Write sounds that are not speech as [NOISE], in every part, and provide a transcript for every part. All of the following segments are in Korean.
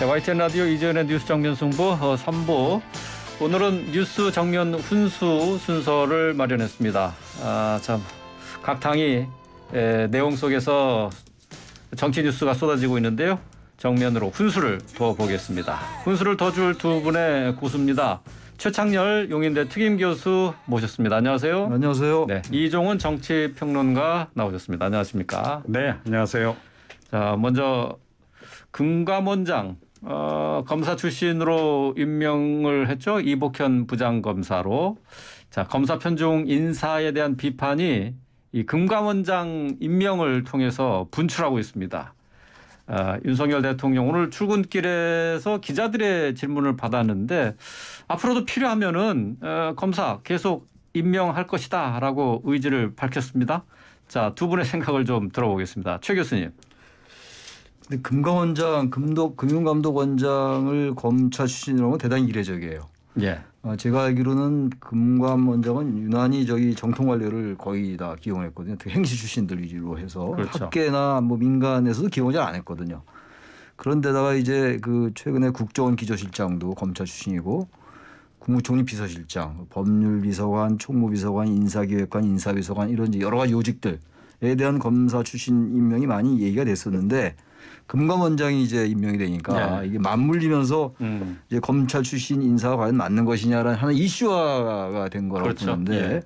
네, YTN 라디오 이재현의 뉴스 정면 승부 어, 3부 오늘은 뉴스 정면 훈수 순서를 마련했습니다. 아, 참. 각 당이 에, 내용 속에서 정치 뉴스가 쏟아지고 있는데요. 정면으로 훈수를 둬보겠습니다. 훈수를 더 줄 두 분의 고수입니다. 최창렬 용인대 특임 교수 모셨습니다. 안녕하세요. 안녕하세요. 네, 이종훈 정치 평론가 나오셨습니다. 안녕하십니까? 네, 안녕하세요. 자, 먼저 금감원장 어, 검사 출신으로 임명을 했죠. 이복현 부장검사로. 자, 검사 편중 인사에 대한 비판이 이 금감원장 임명을 통해서 분출하고 있습니다. 아, 윤석열 대통령 오늘 출근길에서 기자들의 질문을 받았는데 앞으로도 필요하면은 어, 검사 계속 임명할 것이다라고 의지를 밝혔습니다. 자, 두 분의 생각을 좀 들어보겠습니다. 최 교수님. 근데 금감원장, 금독 금융감독원장을 검찰 출신으로 는 대단히 이례적이에요. 예. 어, 제가 알기로는 금감원장은 유난히 저기 정통 관료를 거의 다 기용했거든요. 행시 출신들 위주로 해서 그렇죠. 학계나 뭐 민간에서도 기용을 잘 안 했거든요. 그런데다가 이제 그 최근에 국정원 기조실장도 검찰 출신이고 국무총리 비서실장, 법률비서관, 총무비서관, 인사기획관, 인사비서관 이런 여러 가지 요직들에 대한 검사 출신 임명이 많이 얘기가 됐었는데 금감 원장이 이제 임명이 되니까 네. 이게 맞물리면서 음. 이제 검찰 출신 인사가 과연 맞는 것이냐라는 하나 이슈화가 된 거라고 그렇죠. 보는데 예.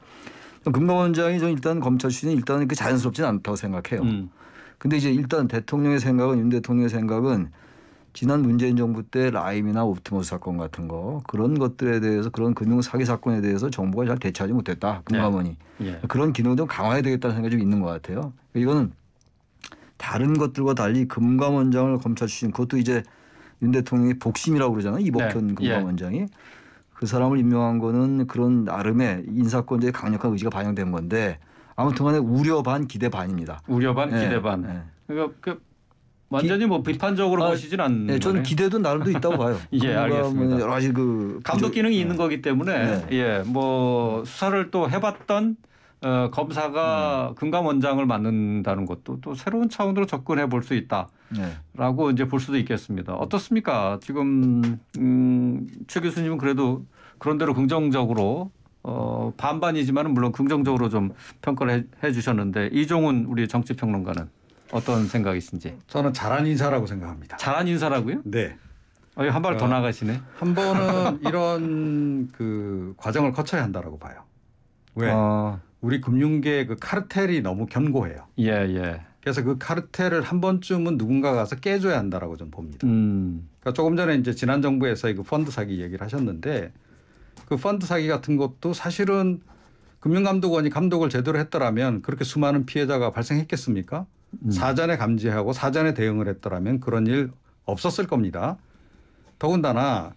금감 원장이 저는 일단 검찰 출신이 일단 은그 자연스럽진 않다고 생각해요. 음. 근데 이제 일단 대통령의 생각은 윤 대통령의 생각은 지난 문재인 정부 때 라임이나 옵티머스 사건 같은 거 그런 것들에 대해서 그런 금융 사기 사건에 대해서 정부가 잘 대처하지 못했다 네. 금감원이 네. 네. 그런 기능 좀 강화해야 되겠다는 생각이 좀 있는 것 같아요. 이거는 다른 것들과 달리 금감원장을 검찰 출신 그것도 이제 윤대통령의 복심이라고 그러잖아요. 네. 이복현 네. 금감원장이 예. 그 사람을 임명한 거는 그런 나름의 인사권자의 강력한 의지가 반영된 건데 아무튼간에 우려 반 기대 반입니다. 우려 반 네. 기대 반. 네. 그러니까 그 완전히 뭐 비판적으로 아, 보시진 않는. 네, 저는 기대도 나름도 있다고 봐요. [LAUGHS] 예, 알겠습니다. 여러 가지 그 감독 기능이 있는 거기 때문에 예, 뭐 수사를 또 해봤던. 어, 검사가 음. 금감원장을 맡는다는 것도 또 새로운 차원으로 접근해 볼 수 있다라고 네. 이제 볼 수도 있겠습니다. 어떻습니까? 지금 음, 최 교수님은 그래도 그런대로 긍정적으로 어, 반반이지만 물론 긍정적으로 좀 평가를 해, 해 주셨는데 이종훈 우리 정치평론가는 어떤 생각이신지? 저는 잘한 인사라고 생각합니다. 잘한 인사라고요? 네. 아, 한발 더 어, 나가시네. 한 번은 [LAUGHS] 이런 그 과정을 거쳐야 한다라고 봐요. 왜? 어. 우리 금융계 그 카르텔이 너무 견고해요. 예, 예. 그래서 그 카르텔을 한 번쯤은 누군가 가서 깨줘야 한다라고 저는 봅니다. 음. 그러니까 조금 전에 이제 지난 정부에서의 그 펀드 사기 얘기를 하셨는데 그 펀드 사기 같은 것도 사실은 금융감독원이 감독을 제대로 했더라면 그렇게 수많은 피해자가 발생했겠습니까? 음. 사전에 감지하고 사전에 대응을 했더라면 그런 일 없었을 겁니다. 더군다나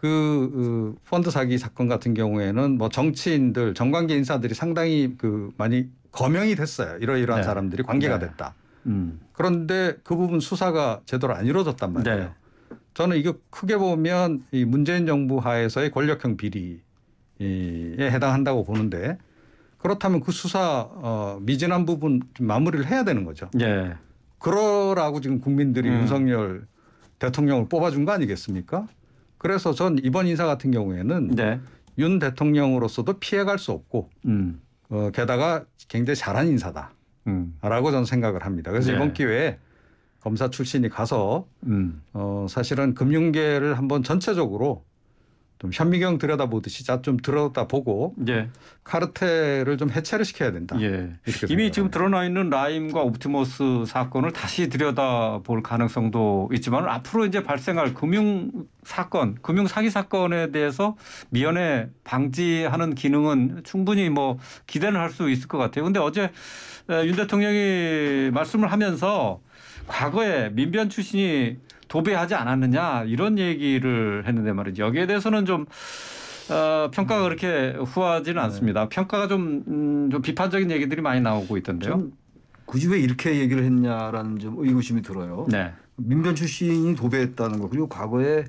그, 그 펀드 사기 사건 같은 경우에는 뭐 정치인들 정관계 인사들이 상당히 그 많이 거명이 됐어요. 이러이러한 네. 사람들이 관계가 네. 됐다. 음. 그런데 그 부분 수사가 제대로 안 이루어졌단 말이에요. 네. 저는 이거 크게 보면 이 문재인 정부 하에서의 권력형 비리에 해당한다고 보는데 그렇다면 그 수사 어, 미진한 부분 마무리를 해야 되는 거죠. 예. 그러라고 지금 국민들이 음. 윤석열 대통령을 뽑아준 거 아니겠습니까? 그래서 전 이번 인사 같은 경우에는 네. 윤 대통령으로서도 피해갈 수 없고 음. 어, 게다가 굉장히 잘한 인사다라고 음. 저는 생각을 합니다. 그래서 네. 이번 기회에 검사 출신이 가서 음. 어, 사실은 금융계를 한번 전체적으로 좀 현미경 들여다보듯이 자 좀 들여다보고 예. 카르텔을 좀 해체를 시켜야 된다. 예. 이미 지금 드러나 있는 라임과 옵티머스 사건을 다시 들여다볼 가능성도 있지만 앞으로 이제 발생할 금융 사건, 금융 사기 사건에 대해서 미연에 방지하는 기능은 충분히 뭐 기대는 할 수 있을 것 같아요. 근데 어제 윤 대통령이 말씀을 하면서 과거에 민변 출신이 도배하지 않았느냐 이런 얘기를 했는데 말이죠. 여기에 대해서는 좀 어, 평가가 그렇게 후하지는 네. 않습니다. 평가가 좀, 음, 좀 비판적인 얘기들이 많이 나오고 있던데요. 굳이 왜 이렇게 얘기를 했냐라는 좀 의구심이 들어요. 네. 민변 출신이 도배했다는 거 그리고 과거에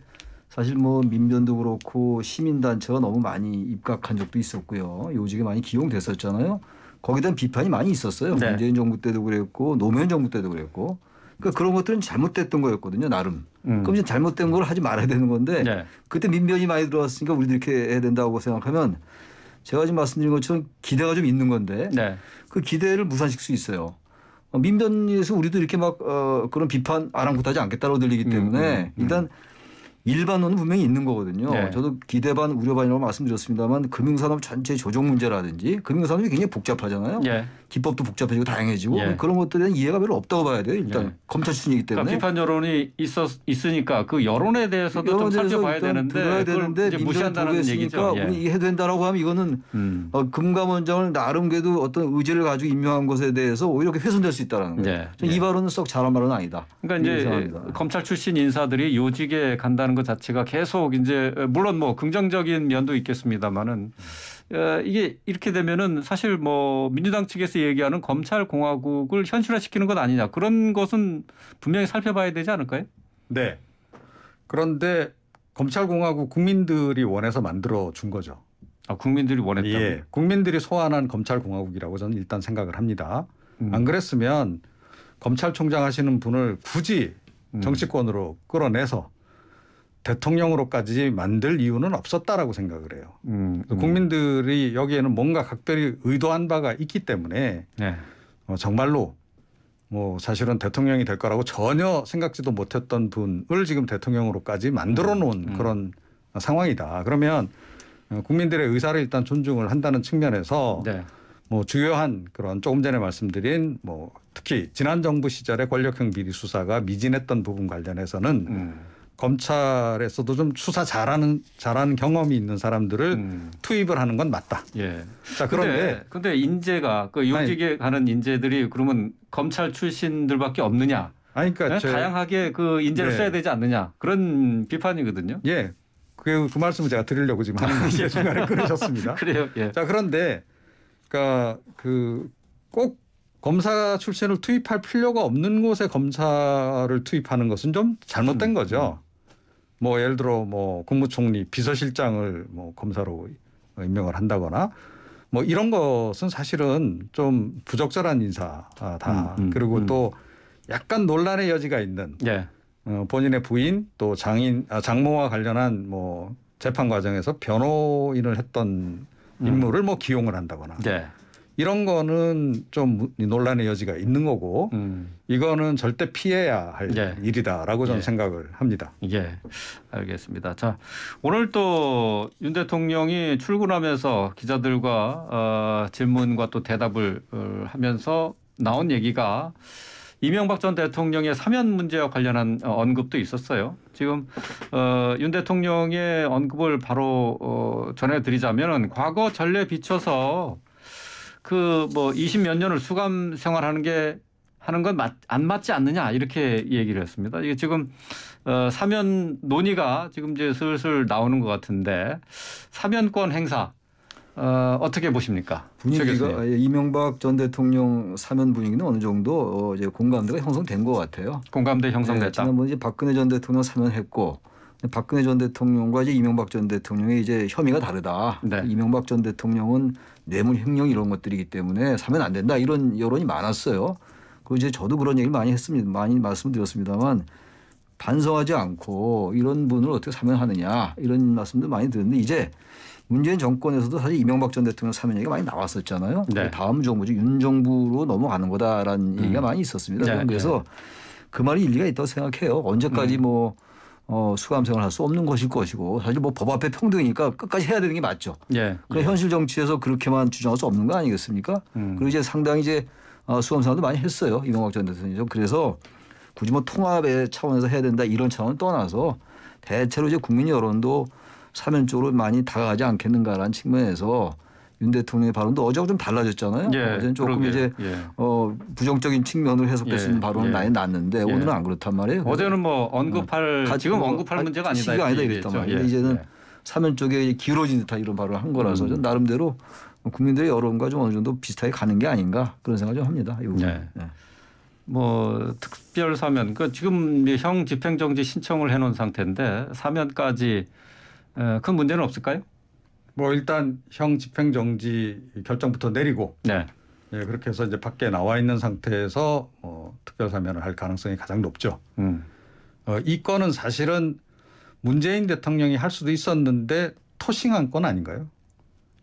사실 뭐 민변도 그렇고 시민단체가 너무 많이 입각한 적도 있었고요. 요직에 많이 기용됐었잖아요. 거기에 대한 비판이 많이 있었어요. 네. 문재인 정부 때도 그랬고 노무현 정부 때도 그랬고 그러니까 그런 것들은 잘못됐던 거였거든요 나름. 음. 그럼 이제 잘못된 걸 하지 말아야 되는 건데 네. 그때 민변이 많이 들어왔으니까 우리도 이렇게 해야 된다고 생각하면 제가 지금 말씀드린 것처럼 기대가 좀 있는 건데 네. 그 기대를 무산시킬 수 있어요. 어, 민변에서 우리도 이렇게 막 어, 그런 비판 아랑곳하지 않겠다고 들리기 음, 때문에 음, 음, 일단 일반론은 분명히 있는 거거든요. 네. 저도 기대 반 우려 반이라고 말씀드렸습니다만 금융산업 전체 조정 문제라든지 금융산업이 굉장히 복잡하잖아요. 네. 기법도 복잡해지고 다양해지고 예. 그런 것들에 대한 이해가 별로 없다고 봐야 돼요. 일단 예. 검찰 수신이기 그러니까 때문에 그러니까 비판 여론이 있었, 있으니까 그 여론에 대해서도 여론에 좀 살펴봐야 되는데, 되는데 이제 무시한다는 얘기니까 예. 우리 이해 된다라고 하면 이거는 음. 어, 금감원장을 나름 그래도 어떤 의지를 가지고 임명한 것에 대해서 오히려 이렇게 훼손될 수 있다라는 거예요. 예. 이 예. 발언은 썩 잘한 발언은 아니다. 그러니까 이제 생각합니다. 예. 검찰 출신 인사들이 요직에 간다는 것 자체가 계속 이제 물론 뭐 긍정적인 면도 있겠습니다만은. 어, 이게 이렇게 되면은 사실 뭐 민주당 측에서 얘기하는 검찰 공화국을 현실화시키는 것 아니냐 그런 것은 분명히 살펴봐야 되지 않을까요? 네. 그런데 검찰 공화국 국민들이 원해서 만들어 준 거죠. 아, 국민들이 원했다. 예. 국민들이 소환한 검찰 공화국이라고 저는 일단 생각을 합니다. 음. 안 그랬으면 검찰총장 하시는 분을 굳이 음. 정치권으로 끌어내서 대통령으로까지 만들 이유는 없었다라고 생각을 해요. 음, 음. 국민들이 여기에는 뭔가 각별히 의도한 바가 있기 때문에 네. 어, 정말로 뭐 사실은 대통령이 될 거라고 전혀 생각지도 못했던 분을 지금 대통령으로까지 만들어 놓은 음, 음, 그런 상황이다. 그러면 국민들의 의사를 일단 존중을 한다는 측면에서 네. 뭐 주요한 그런 조금 전에 말씀드린 뭐 특히 지난 정부 시절의 권력형 비리 수사가 미진했던 부분 관련해서는 음. 검찰에서도 좀 수사 잘하는 잘하는 경험이 있는 사람들을 음. 투입을 하는 건 맞다. 예. 자 그런데 근데, 근데 인재가 그 요직에 아니, 가는 인재들이 그러면 검찰 출신들밖에 없느냐? 아니, 그러니까 예? 제, 다양하게 그 인재를 예. 써야 되지 않느냐 그런 비판이거든요. 예. 그, 그 말씀을 제가 드리려고 지금 하는 [LAUGHS] 예. 중간에 끊으셨습니다. [LAUGHS] 그래요. 예. 자 그런데 그러니까 그 꼭 검사 출신을 투입할 필요가 없는 곳에 검사를 투입하는 것은 좀 잘못된 음. 거죠. 뭐 예를 들어 뭐 국무총리 비서실장을 뭐 검사로 임명을 한다거나 뭐 이런 것은 사실은 좀 부적절한 인사다. 아, 음, 음, 그리고 음. 또 약간 논란의 여지가 있는 예. 어, 본인의 부인 또 장인 아, 장모와 관련한 뭐 재판 과정에서 변호인을 했던 음. 인물을 뭐 기용을 한다거나 예. 이런 거는 좀 논란의 여지가 있는 거고 음. 이거는 절대 피해야 할 예. 일이다라고 저는 예. 생각을 합니다. 예, 알겠습니다. 자, 오늘 또 윤 대통령이 출근하면서 기자들과 어, 질문과 또 대답을 하면서 나온 얘기가 이명박 전 대통령의 사면 문제와 관련한 어, 언급도 있었어요. 지금 어, 윤 대통령의 언급을 바로 어, 전해드리자면 과거 전례 비춰서 그뭐20몇 년을 수감 생활하는 게 하는 건 안 맞지 않느냐 이렇게 얘기를 했습니다. 이게 지금 어, 사면 논의가 지금 이제 슬슬 나오는 것 같은데 사면권 행사 어, 어떻게 보십니까? 분위기가 아, 예, 이명박 전 대통령 사면 분위기는 어느 정도 어, 이제 공감대가 형성된 것 같아요. 공감대 형성됐다. 예, 지난번 이제 박근혜 전 대통령 사면했고 박근혜 전 대통령과 이제 이명박 전 대통령의 이제 혐의가 다르다. 네. 이명박 전 대통령은 뇌물 횡령 이런 것들이기 때문에 사면 안 된다 이런 여론이 많았어요. 그리고 이제 저도 그런 얘기를 많이 했습니다. 많이 말씀드렸습니다만 반성하지 않고 이런 분을 어떻게 사면하느냐 이런 말씀도 많이 드는데 이제 문재인 정권에서도 사실 이명박 전 대통령 사면 얘기가 많이 나왔었잖아요. 네. 다음 정부지윤 정부로 넘어가는 거다라는 음. 얘기가 많이 있었습니다. 네, 그래서 네. 그 말이 일리가 있다고 생각해요. 언제까지 음. 뭐 어, 수감생활 할수 없는 것일 것이고 사실 뭐 법 앞에 평등이니까 끝까지 해야 되는 게 맞죠. 예. 그 예. 현실 정치에서 그렇게만 주장할 수 없는 거 아니겠습니까? 음. 그리고 이제 상당히 이제 어, 수감생활도 많이 했어요. 이명박 전 대통령. 그래서 굳이 뭐 통합의 차원에서 해야 된다 이런 차원 을 떠나서 대체로 이제 국민 여론도 사면적으로 많이 다가가지 않겠는가라는 측면에서 윤 대통령의 발언도 어제하고 좀 달라졌잖아요. 예, 어제는 조금 그러게. 이제 예. 어, 부정적인 측면으로 해석될 수 예, 있는 발언은 예. 많이 났는데 예. 오늘은 안 그렇단 말이에요. 어제는 뭐 어, 언급할 가, 뭐 지금 언급할 뭐, 문제가 아니다. 시기가 아니다 이랬단 말이에요. 이제는 예. 사면 쪽에 기울어진 듯한 이런 발언을 한 거라서 음. 나름대로 뭐 국민들의 여론과 좀 어느 정도 비슷하게 가는 게 아닌가 그런 생각을 좀 합니다. 이 부분. 네. 네. 뭐 특별 사면 그 지금 형 집행정지 신청을 해놓은 상태인데 사면까지 큰 어, 그 문제는 없을까요? 뭐 일단 형 집행정지 결정부터 내리고 네. 예, 그렇게 해서 이제 밖에 나와 있는 상태에서 어, 특별 사면을 할 가능성이 가장 높죠. 음. 어, 이 건은 사실은 문재인 대통령이 할 수도 있었는데 토싱한 건 아닌가요?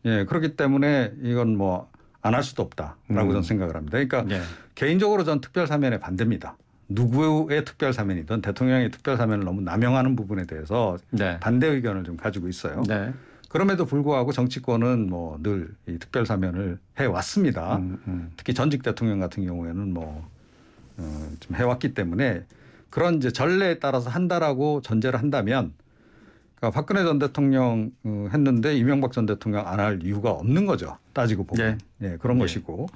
예, 그렇기 때문에 이건 뭐 안 할 수도 없다라고 음. 저는 생각을 합니다. 그러니까 네. 개인적으로 저는 특별 사면에 반대입니다. 누구의 특별 사면이든 대통령의 특별 사면을 너무 남용하는 부분에 대해서 네. 반대 의견을 좀 가지고 있어요. 네. 그럼에도 불구하고 정치권은 뭐 늘 이 특별 사면을 해 왔습니다. 음, 음. 특히 전직 대통령 같은 경우에는 뭐 어, 좀 해왔기 때문에 그런 이제 전례에 따라서 한다라고 전제를 한다면 그러니까 박근혜 전 대통령 어, 했는데 이명박 전 대통령 안 할 이유가 없는 거죠. 따지고 보면 네. 예, 그런 네. 것이고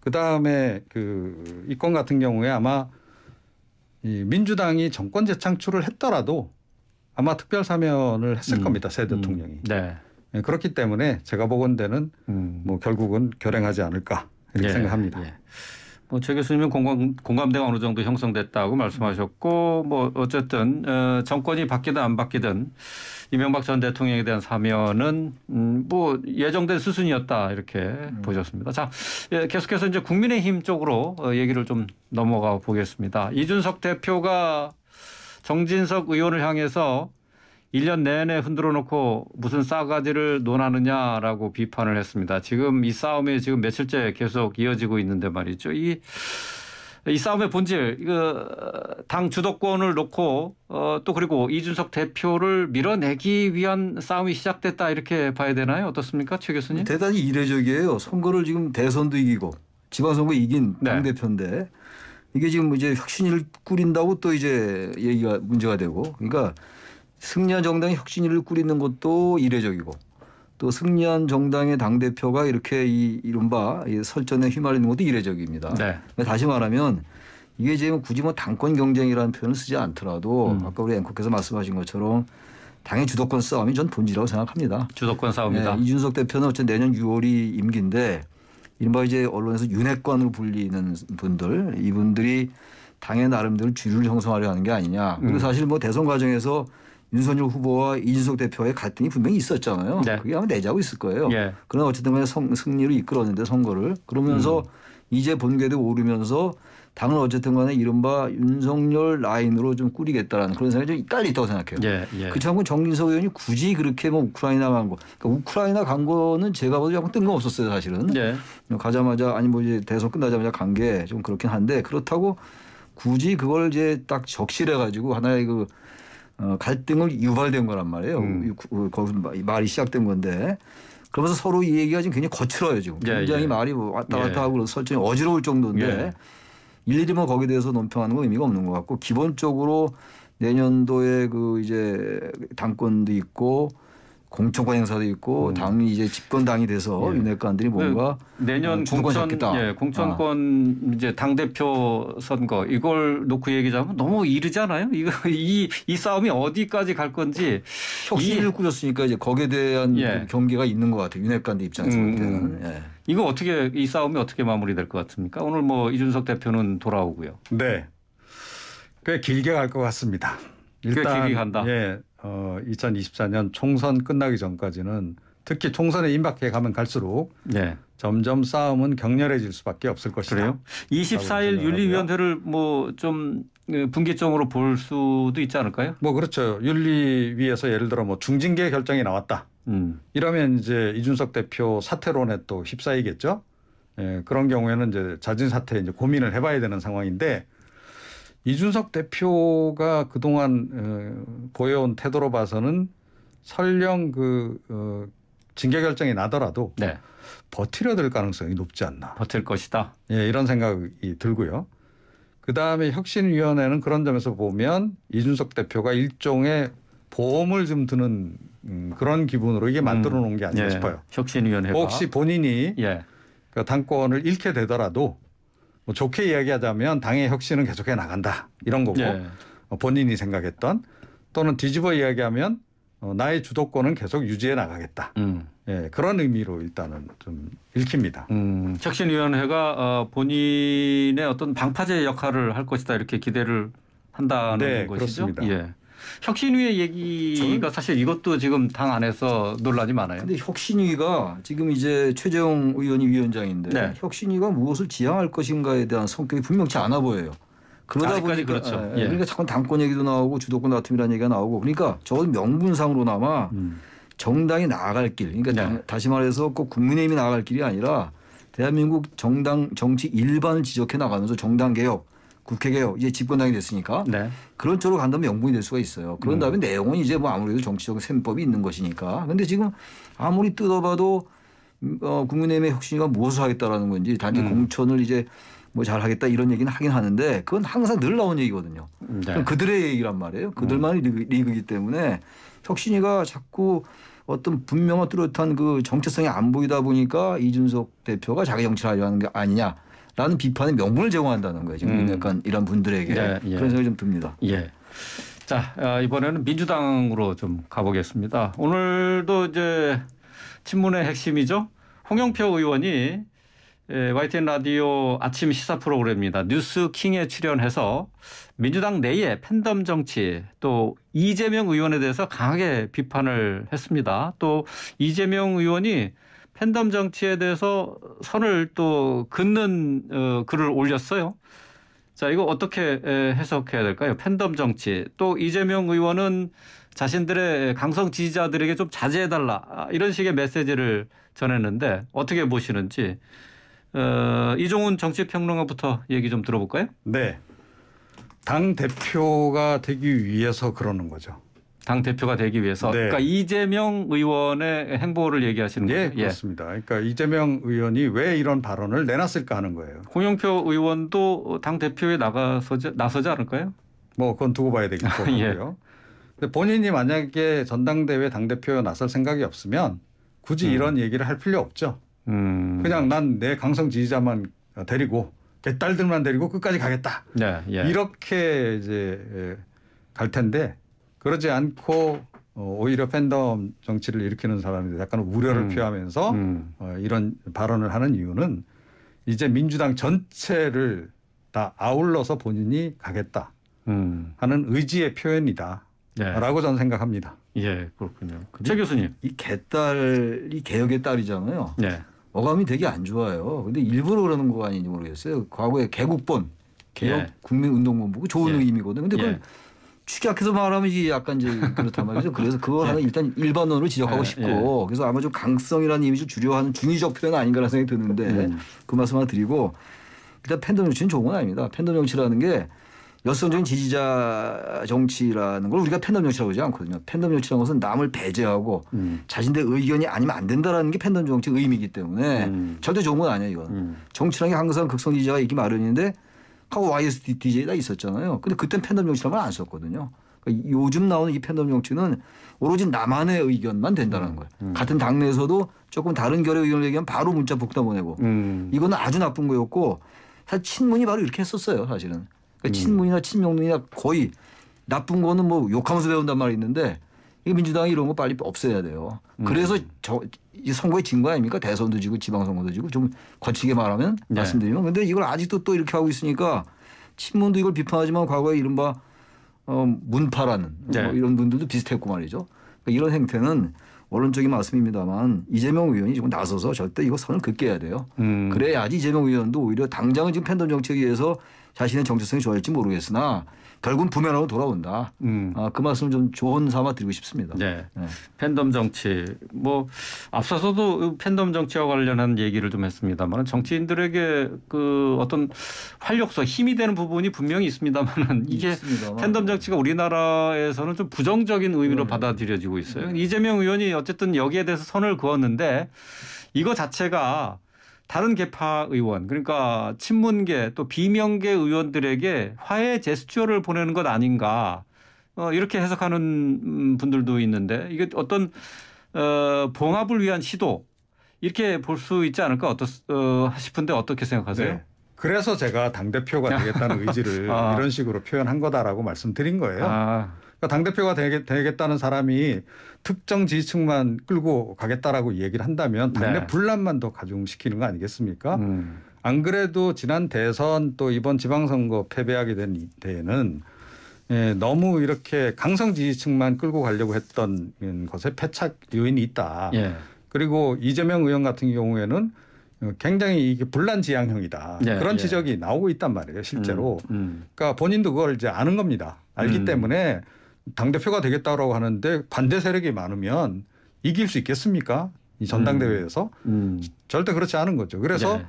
그 다음에 그이건 같은 경우에 아마 이 민주당이 정권 재창출을 했더라도 아마 특별 사면을 했을 음. 겁니다. 새 대통령이. 음. 네. 예, 그렇기 때문에 제가 보건대는 음. 뭐 결국은 결행하지 않을까 이렇게 예. 생각합니다. 예. 뭐최 교수님은 공감, 공감대가 어느 정도 형성됐다고 말씀하셨고 뭐 어쨌든 어, 정권이 바뀌든 안 바뀌든 이명박 전 대통령에 대한 사면은 음, 뭐 예정된 수순이었다 이렇게 음. 보셨습니다. 자 예, 계속해서 이제 국민의힘 쪽으로 어, 얘기를 좀 넘어가 보겠습니다. 이준석 대표가 정진석 의원을 향해서 1년 내내 흔들어 놓고 무슨 싸가지를 논하느냐라고 비판을 했습니다. 지금 이 싸움이 지금 며칠째 계속 이어지고 있는데 말이죠. 이, 이 싸움의 본질, 그당 주도권을 놓고 어, 또 그리고 이준석 대표를 밀어내기 위한 싸움이 시작됐다 이렇게 봐야 되나요? 어떻습니까, 최 교수님? 대단히 이례적이에요. 선거를 지금 대선도 이기고 지방선거 이긴 네. 당 대표인데 네. 이게 지금 이제 혁신을 꾸린다고 또 이제 얘기가 문제가 되고 그러니까 승리한 정당이 혁신을 꾸리는 것도 이례적이고 또 승리한 정당의 당 대표가 이렇게 이 이른바 설전에 휘말리는 것도 이례적입니다. 네. 다시 말하면 이게 지금 뭐 굳이 뭐 당권 경쟁이라는 표현을 쓰지 않더라도 음. 아까 우리 앵커께서 말씀하신 것처럼 당의 주도권 싸움이 전 본질이라고 생각합니다. 주도권 싸움이다. 네, 이준석 대표는 어쨌든 내년 6월이 임기인데 이른바 이제 언론에서 윤회권으로 불리는 분들 이분들이 당의 나름대로 주류를 형성하려 하는 게 아니냐. 그리고 음. 사실 뭐 대선 과정에서 윤선열 후보와 이준석 대표의 갈등이 분명히 있었잖아요. 네. 그게 아마 내자고 있을 거예요. 예. 그러나 어쨌든 간에 승리로 이끌었는데 선거를 그러면서 음. 이제 본궤도 오르면서 당을 어쨌든 간에 이른바 윤석열 라인으로 좀 꾸리겠다라는 그런 생각이 좀깔리있다고 생각해요. 예, 예. 그 참고 정진석 의원이 굳이 그렇게 뭐 우크라이나 간 거. 그러니까 우크라이나 간 거는 제가 봐도 약간 뜬금없었어요 사실은. 예. 가자마자 아니 뭐 이제 대선 끝나자마자 간 게 좀 그렇긴 한데 그렇다고 굳이 그걸 이제 딱 적실해 가지고 하나의 그 어, 갈등을 유발된 거란 말이에요. 음. 그, 말이 시작된 건데 그러면서 서로 이 얘기가 지금 굉장히 거칠어요 지금. 예, 굉장히 예. 말이 왔다 갔다 예. 하고 설정이 어지러울 정도인데 일일이 뭐 거기에 대해서 논평하는 건 의미가 없는 것 같고 기본적으로 내년도에 그 이제 당권도 있고 공천권 행사도 있고 음. 당이 이제 집권당이 돼서 예. 윤핵관들이 그 뭔가 내년 어, 공천 예, 공천권 아. 이제 당 대표 선거 이걸 놓고 얘기하면 너무 이르잖아요. 이거 [LAUGHS] 이, 이 싸움이 어디까지 갈 건지 혁신을 꾸렸으니까 이제 거기에 대한 예. 그 경계가 있는 것 같아요. 윤핵관들 입장에서 볼 음, 때는. 음. 예. 이거 어떻게 이 싸움이 어떻게 마무리될 것 같습니까? 오늘 뭐 이준석 대표는 돌아오고요. 네. 꽤 길게 갈 것 같습니다. 일단 꽤 길게 간다. 예. 어, 2024년 총선 끝나기 전까지는 특히 총선에 임박해 가면 갈수록 네. 점점 싸움은 격렬해질 수밖에 없을 것이다. 그래요? 24일 윤리위원회를 뭐좀 예, 분기점으로 볼 수도 있지 않을까요? 뭐 그렇죠. 윤리위에서 예를 들어 뭐 중징계 결정이 나왔다. 음. 이러면 이제 이준석 대표 사퇴론에 또 휩싸이겠죠. 예, 그런 경우에는 이제 자진 사퇴 이제 고민을 해봐야 되는 상황인데 이준석 대표가 그동안 어, 보여온 태도로 봐서는 설령 그 어, 징계 결정이 나더라도 네. 버티려 들 가능성이 높지 않나. 버틸 것이다. 예, 이런 생각이 들고요. 그다음에 혁신위원회는 그런 점에서 보면 이준석 대표가 일종의 보험을 좀 드는 음, 그런 기분으로 이게 음. 만들어 놓은 게 아닌가 음, 예. 싶어요. 혁신위원회가 혹시 본인이 예. 그 당권을 잃게 되더라도 뭐 좋게 이야기하자면 당의 혁신은 계속해 나간다 이런 거고 예. 어, 본인이 생각했던 또는 뒤집어 이야기하면 어, 나의 주도권은 계속 유지해 나가겠다. 음. 예, 그런 의미로 일단은 좀 읽힙니다. 음, 혁신위원회가 어, 본인의 어떤 방파제 역할을 할 것이다 이렇게 기대를 한다는 네, 것이죠. 그렇습니다. 예. 혁신위의 얘기가 사실 이것도 지금 당 안에서 논란이 많아요. 근데 혁신위가 지금 이제 최재형 의원이 위원장인데 네. 혁신위가 무엇을 지향할 것인가에 대한 성격이 분명치 않아 보여요. 그러다 보니까 그렇죠. 예, 예. 그러니까 자꾸 당권 얘기도 나오고 주도권 다툼이라는 얘기가 나오고 그러니까 저 명분상으로나마 음. 정당이 나아갈 길 그러니까 네. 다시 말해서 꼭 국민의힘이 나아갈 길이 아니라 대한민국 정당 정치 일반을 지적해 나가면서 정당 개혁 국회가요 이제 집권당이 됐으니까 네. 그런 쪽으로 간다면 영분이 될 수가 있어요. 그런 음. 다음에 음. 내용은 이제 뭐 아무래도 정치적 셈법이 있는 것이니까. 근데 지금 아무리 뜯어봐도 음, 어, 국민의힘의 혁신이가 무엇을 하겠다라는 건지 단지 음. 공천을 이제 뭐 잘하겠다 이런 얘기는 하긴 하는데 그건 항상 늘 나온 얘기거든요. 네. 그들의 얘기란 말이에요. 그들만의 음. 리그이기 때문에 혁신이가 자꾸 어떤 분명한 뚜렷한 그 정체성이 안 보이다 보니까 이준석 대표가 자기 정치를 하려 하는 게 아니냐. 라는 비판의 명분을 제공한다는 거예요. 지금 음. 약간 이런 분들에게 예, 예. 그런 생각이 좀 듭니다. 예. 자 어, 이번에는 민주당으로 좀 가보겠습니다. 오늘도 이제 친문의 핵심이죠. 홍영표 의원이 YTN 예, 라디오 아침 시사 프로그램입니다. 뉴스킹에 출연해서 민주당 내의 팬덤 정치 또 이재명 의원에 대해서 강하게 비판을 했습니다. 또 이재명 의원이 팬덤 정치에 대해서 선을 또 긋는 어, 글을 올렸어요. 자, 이거 어떻게 해석해야 될까요? 팬덤 정치. 또 이재명 의원은 자신들의 강성 지지자들에게 좀 자제해달라. 아, 이런 식의 메시지를 전했는데 어떻게 보시는지. 어, 이종훈 정치평론가부터 얘기 좀 들어볼까요? 네. 당 대표가 되기 위해서 그러는 거죠. 당 대표가 되기 위해서 네. 그러니까 이재명 의원의 행보를 얘기하시는 예, 거예요. 그렇습니다. 그러니까 이재명 의원이 왜 이런 발언을 내놨을까 하는 거예요. 홍영표 의원도 당 대표에 나가서 나서지 않을까요? 뭐 그건 두고 봐야 되겠고요. [LAUGHS] 예. 근데 본인이 만약에 전당대회 당 대표 나설 생각이 없으면 굳이 음. 이런 얘기를 할 필요 없죠. 음. 그냥 난 내 강성 지지자만 데리고 개딸들만 데리고 끝까지 가겠다. 네, 예. 이렇게 이제 갈 텐데 그러지 않고 어, 오히려 팬덤 정치를 일으키는 사람인데 약간 우려를 음. 표하면서 음. 어, 이런 발언을 하는 이유는 이제 민주당 전체를 다 아울러서 본인이 가겠다 음. 하는 의지의 표현이다. 예. 라고 저는 생각합니다. 예, 그렇군요. 그 최 교수님. 이 개딸, 이 개혁의 딸이잖아요. 예. 어감이 되게 안 좋아요. 근데 일부러 그러는 거 아닌지 모르겠어요. 과거에 개국본, 예. 개혁 예. 국민운동본부 좋은 예. 의미거든요. 근데 그걸 예. 축약해서 말하면 이게 약간 이제 그렇단 말이죠. 그래서 그거 [LAUGHS] 예. 하나 일단 일반론으로 지적하고 예, 싶고 예. 그래서 아마 좀 강성이라는 이미지를 주려하는 중의적 표현은 아닌가라는 생각이 드는데 그 말씀 하나 드리고 일단 팬덤 정치는 좋은 건 아닙니다. 팬덤 정치라는 게 여성적인 지지자 정치라는 걸 우리가 팬덤 정치라고 하지 않거든요. 팬덤 정치라는 것은 남을 배제하고 음. 자신들의 의견이 아니면 안 된다라는 게 팬덤 정치의 의미이기 때문에 음. 절대 좋은 건 아니에요. 이건. 음. 정치라는 게 항상 극성 지지자가 있기 마련인데 하고 YSDJ가 있었잖아요. 근데 그땐 팬덤 정치라는 걸안 썼거든요. 그러니까 요즘 나오는 이 팬덤 정치는 오로지 나만의 의견만 된다는 음, 거예요. 음. 같은 당내에서도 조금 다른 결의 의견을 얘기하면 바로 문자 복다 보내고 음. 이거는 아주 나쁜 거였고 사실 친문이 바로 이렇게 했었어요. 사실은. 그러니까 음. 친문이나 친명론이나 거의 나쁜 거는 뭐 욕하면서 배운단 말이 있는데 이거 민주당이 이런 거 빨리 없애야 돼요. 음. 그래서 음. 저, 이 선거에 진 거 아닙니까? 대선도 지고 지방선거도 지고 좀거치게 말하면 네. 말씀드리면. 근데 이걸 아직도 또 이렇게 하고 있으니까 친문도 이걸 비판하지만 과거에 이른바 어, 문파라는 네. 뭐 이런 분들도 비슷했고 말이죠. 그러니까 이런 행태는 원론적인 말씀입니다만 이재명 의원이 지금 나서서 절대 이거 선을 긋게 해야 돼요. 음. 그래야지 이재명 의원도 오히려 당장은 지금 팬덤 정책에 의해서 자신의 정체성이 좋아질지 모르겠으나 결국은 부메랑으로 돌아온다. 음. 아, 그 말씀을 좀 조언 삼아 드리고 싶습니다. 네. 네. 팬덤 정치. 뭐 앞서서도 그 팬덤 정치와 관련한 얘기를 좀 했습니다만 정치인들에게 그 어떤 활력소 힘이 되는 부분이 분명히 있습니다만 [LAUGHS] 이게 있습니다만. 팬덤 정치가 우리나라에서는 좀 부정적인 의미로 네. 받아들여지고 있어요. 이재명 의원이 어쨌든 여기에 대해서 선을 그었는데 이거 자체가 다른 개파 의원 그러니까 친문계 또 비명계 의원들에게 화해 제스처를 보내는 것 아닌가 어, 이렇게 해석하는 음, 분들도 있는데 이게 어떤 어, 봉합을 위한 시도 이렇게 볼 수 있지 않을까 어떻, 어, 싶은데 어떻게 생각하세요? 네. 그래서 제가 당 대표가 되겠다는 [LAUGHS] 의지를 아. 이런 식으로 표현한 거다라고 말씀드린 거예요. 아. 그러니까 당대표가 되겠, 다는 사람이 특정 지지층만 끌고 가겠다라고 얘기를 한다면 당내 네. 분란만 더 가중시키는 거 아니겠습니까? 음. 안 그래도 지난 대선 또 이번 지방선거 패배하게 된때에는 예, 너무 이렇게 강성 지지층만 끌고 가려고 했던 것에 패착 요인이 있다. 예. 그리고 이재명 의원 같은 경우에는 굉장히 이게 분란 지향형이다. 네, 예, 그런 지적이 나오고 있단 말이에요, 실제로. 음, 음. 그러니까 본인도 그걸 이제 아는 겁니다. 알기 음. 때문에 당대표가 되겠다라고 하는데 반대 세력이 많으면 이길 수 있겠습니까? 이 전당대회에서 음. 음. 절대 그렇지 않은 거죠. 그래서 네.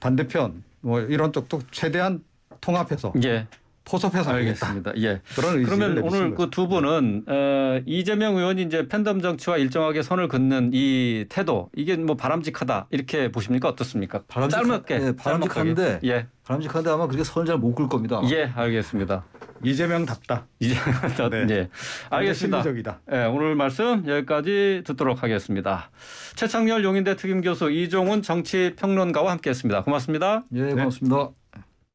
반대편 뭐 이런 쪽도 최대한 통합해서 예. 포섭해서 알겠습니다. 예. 그런 그러면 오늘 그 두 분은 어, 이재명 의원이 이제 팬덤 정치와 일정하게 선을 긋는 이 태도 이게 뭐 바람직하다 이렇게 보십니까 어떻습니까? 바람직, 짧게 예, 바람직한데 예. 바람직한데 아마 그렇게 선을 잘못 긁을 겁니다. 예, 알겠습니다. 이재명답다. 이재명답다. 네. 예. 알겠습니다. 심리적이다. 네, 오늘 말씀 여기까지 듣도록 하겠습니다. 최창렬 용인대 특임교수 이종훈 정치평론가와 함께했습니다. 고맙습니다. 예, 고맙습니다. 네.